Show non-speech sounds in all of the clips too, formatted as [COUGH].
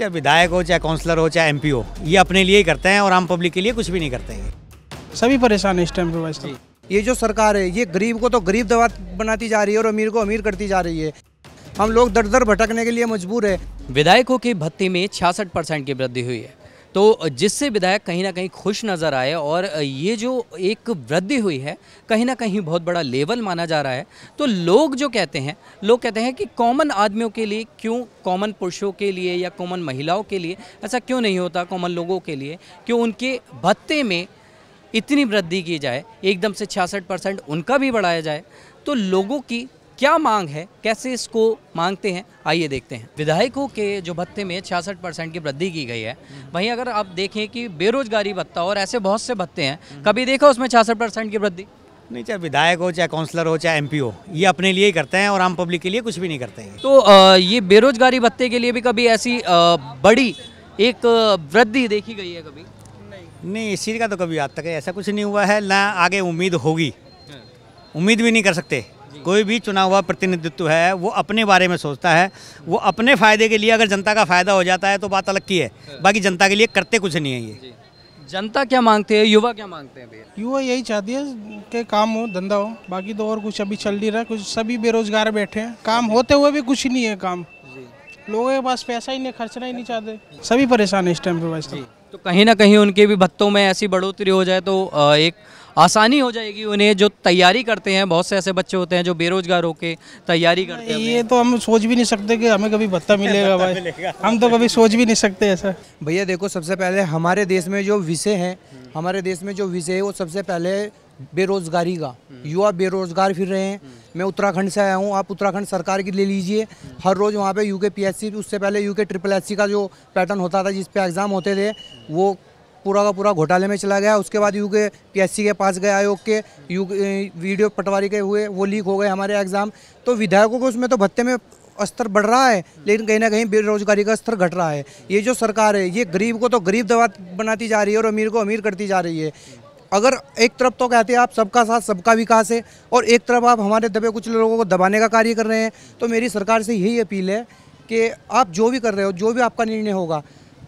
चाहे विधायक हो चाहे काउंसलर हो चाहे एम हो ये अपने लिए ही करते हैं और आम पब्लिक के लिए कुछ भी नहीं करते हैं सभी परेशान है इस टाइम पर वैसे ये जो सरकार है ये गरीब को तो गरीब दवा बनाती जा रही है और अमीर को अमीर करती जा रही है हम लोग दर दर भटकने के लिए मजबूर है विधायकों के भत्ते में छियासठ परसेंट की वृद्धि हुई है तो जिससे विधायक कहीं ना कहीं खुश नज़र आए और ये जो एक वृद्धि हुई है कहीं ना कहीं बहुत बड़ा लेवल माना जा रहा है तो लोग जो कहते हैं लोग कहते हैं कि कॉमन आदमियों के लिए क्यों कॉमन पुरुषों के लिए या कॉमन महिलाओं के लिए ऐसा क्यों नहीं होता कॉमन लोगों के लिए क्यों उनके भत्ते में इतनी वृद्धि की जाए एकदम से छियासठ परसेंट उनका भी बढ़ाया जाए तो लोगों की क्या मांग है कैसे इसको मांगते हैं आइए देखते हैं विधायकों के जो भत्ते में छियासठ परसेंट की वृद्धि की गई है वहीं अगर आप देखें कि बेरोजगारी भत्ता और ऐसे बहुत से भत्ते हैं हम्म। कभी देखा उसमें छियासठ परसेंट की वृद्धि नहीं चाहे विधायक हो चाहे काउंसलर हो चाहे एमपी हो ये अपने लिए ही करते हैं और आम पब्लिक के लिए कुछ भी नहीं करते हैं तो आ, ये बेरोजगारी भत्ते के लिए भी कभी ऐसी आ, बड़ी एक वृद्धि देखी गई है कभी नहीं नहीं इस चीज़ का तो कभी आज तक ऐसा कुछ नहीं हुआ है ना आगे उम्मीद होगी हाँ। उम्मीद भी नहीं कर सकते कोई भी चुना हुआ प्रतिनिधित्व है वो अपने बारे में सोचता है वो अपने फ़ायदे के लिए अगर जनता का फ़ायदा हो जाता है तो बात अलग की है हाँ। बाकी जनता के लिए करते कुछ नहीं है ये जनता क्या मांगते हैं युवा क्या मांगते हैं भैया युवा यही चाहती है कि काम हो धंधा हो बाकी तो और कुछ अभी चल नहीं रहा कुछ सभी बेरोजगार बैठे हैं काम होते हुए भी कुछ नहीं है काम लोगों के पास पैसा ही नहीं खर्चना ही नहीं चाहते सभी परेशान है इस टाइम पे वैसे तो कहीं ना कहीं उनके भी भत्तों में ऐसी बढ़ोतरी हो जाए तो एक आसानी हो जाएगी उन्हें जो तैयारी करते हैं बहुत से ऐसे बच्चे होते हैं जो बेरोजगार होकर तैयारी करते हैं ये तो हम सोच भी नहीं सकते कि हमें कभी भत्ता [LAUGHS] मिलेगा भाई मिलेगा। हम तो कभी सोच भी नहीं सकते ऐसा भैया देखो सबसे पहले हमारे देश में जो विषय है हम्म। हमारे देश में जो विषय है वो सबसे पहले बेरोजगारी का हम्म। युवा बेरोजगार फिर रहे हैं हम्म। मैं उत्तराखंड से आया हूँ आप उत्तराखंड सरकार की ले लीजिए हर रोज़ वहाँ पे यू के पी उससे पहले यू के ट्रिपल एस का जो पैटर्न होता था जिस पे एग्ज़ाम होते थे वो पूरा का पूरा घोटाले में चला गया उसके बाद यू के पी के पास गए आयोग के यू वीडियो पटवारी के हुए वो लीक हो गए हमारे एग्ज़ाम तो विधायकों को उसमें तो भत्ते में स्तर बढ़ रहा है लेकिन कहीं ना कहीं बेरोजगारी का स्तर घट रहा है ये जो सरकार है ये गरीब को तो गरीब दवा बनाती जा रही है और अमीर को अमीर करती जा रही है अगर एक तरफ तो कहते हैं आप सबका साथ सबका विकास है और एक तरफ आप हमारे दबे कुछ लोगों को दबाने का कार्य कर रहे हैं तो मेरी सरकार से यही अपील है कि आप जो भी कर रहे हो जो भी आपका निर्णय होगा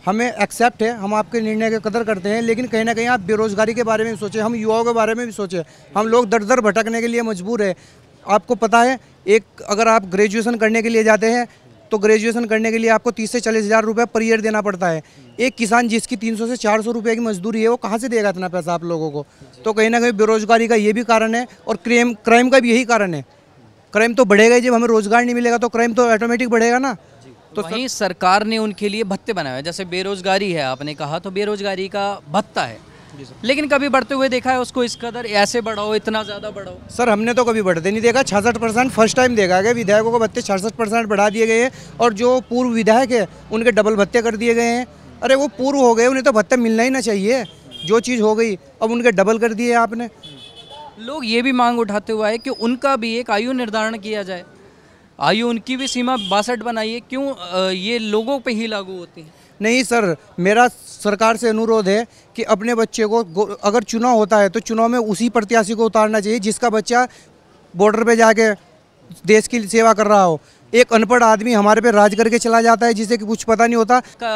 हमें एक्सेप्ट है हम आपके निर्णय की कदर करते हैं लेकिन कहीं ना कहीं आप बेरोजगारी के बारे में भी सोचें हम युवाओं के बारे में भी सोचें हम लोग दर दर भटकने के लिए मजबूर है आपको पता है एक अगर आप ग्रेजुएसन करने के लिए जाते हैं तो ग्रेजुएशन करने के लिए आपको तीस से चालीस हज़ार रुपये पर ईयर देना पड़ता है एक किसान जिसकी तीन सौ से चार सौ रुपये की मजदूरी है वो कहाँ से देगा इतना पैसा आप लोगों को तो कहीं ना कहीं बेरोजगारी का ये भी कारण है और क्राइम क्राइम का भी यही कारण है क्राइम तो बढ़ेगा ही जब हमें रोज़गार नहीं मिलेगा तो क्राइम तो ऑटोमेटिक बढ़ेगा ना तो वहीं सर... सरकार ने उनके लिए भत्ते बनाए हैं जैसे बेरोजगारी है आपने कहा तो बेरोजगारी का भत्ता है लेकिन कभी बढ़ते हुए देखा है उसको इस कदर ऐसे बढ़ाओ इतना ज़्यादा बढ़ाओ सर हमने तो कभी बढ़ते नहीं देखा छाछठ परसेंट फर्स्ट टाइम देखा गया विधायकों को भत्ते छाछठ परसेंट बढ़ा दिए गए हैं और जो पूर्व विधायक है उनके डबल भत्ते कर दिए गए हैं अरे वो पूर्व हो गए उन्हें तो भत्ता मिलना ही ना चाहिए जो चीज़ हो गई अब उनके डबल कर दिए आपने लोग ये भी मांग उठाते हुए है कि उनका भी एक आयु निर्धारण किया जाए आयु उनकी भी सीमा बासठ बनाइए क्यों ये लोगों पे ही लागू होती है नहीं सर मेरा सरकार से अनुरोध है कि अपने बच्चे को अगर चुनाव होता है तो चुनाव में उसी प्रत्याशी को उतारना चाहिए जिसका बच्चा बॉर्डर पे जाके देश की सेवा कर रहा हो एक अनपढ़ आदमी हमारे पे राज करके चला जाता है जिसे कि कुछ पता नहीं होता का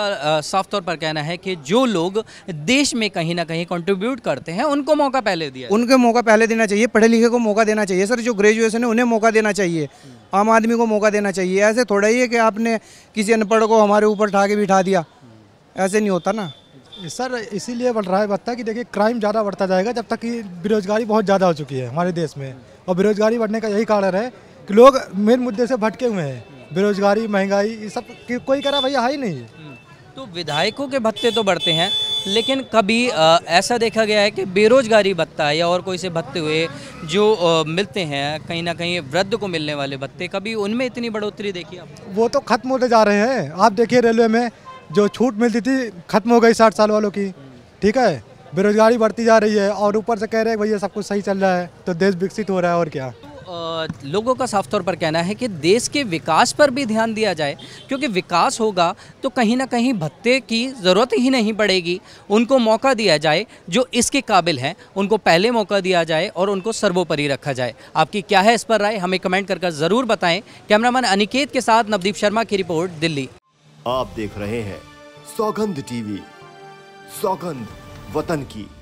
साफ तौर पर कहना है कि जो लोग देश में कहीं ना कहीं कंट्रीब्यूट करते हैं उनको मौका पहले दिया उनको मौका पहले देना चाहिए पढ़े लिखे को मौका देना चाहिए सर जो ग्रेजुएशन है उन्हें मौका देना चाहिए आम आदमी को मौका देना चाहिए ऐसे थोड़ा ही है कि आपने किसी अनपढ़ को हमारे ऊपर उठा के बिठा दिया ऐसे नहीं होता ना सर इसीलिए बढ़ रहा है बता कि देखिए क्राइम ज़्यादा बढ़ता जाएगा जब तक कि बेरोजगारी बहुत ज़्यादा हो चुकी है हमारे देश में और बेरोजगारी बढ़ने का यही कारण है कि लोग मेन मुद्दे से भटके हुए हैं बेरोजगारी महंगाई ये सब कोई रहा भैया है ही नहीं तो विधायकों के भत्ते तो बढ़ते हैं लेकिन कभी आ, ऐसा देखा गया है कि बेरोजगारी भत्ता या और कोई से भत्ते हुए जो आ, मिलते हैं कहीं ना कहीं वृद्ध को मिलने वाले भत्ते कभी उनमें इतनी बढ़ोतरी देखी आप वो तो ख़त्म होते जा रहे हैं आप देखिए रेलवे में जो छूट मिलती थी ख़त्म हो गई साठ साल वालों की ठीक है बेरोजगारी बढ़ती जा रही है और ऊपर से कह रहे हैं भैया सब कुछ सही चल रहा है तो देश विकसित हो रहा है और क्या लोगों का साफ तौर पर कहना है कि देश के विकास पर भी ध्यान दिया जाए क्योंकि विकास होगा तो कहीं ना कहीं भत्ते की ज़रूरत ही नहीं पड़ेगी उनको मौका दिया जाए जो इसके काबिल हैं उनको पहले मौका दिया जाए और उनको सर्वोपरि रखा जाए आपकी क्या है इस पर राय हमें कमेंट कर ज़रूर बताएँ कैमरामैन अनिकेत के साथ नवदीप शर्मा की रिपोर्ट दिल्ली आप देख रहे हैं सौगंध टीवी सौगंध वतन की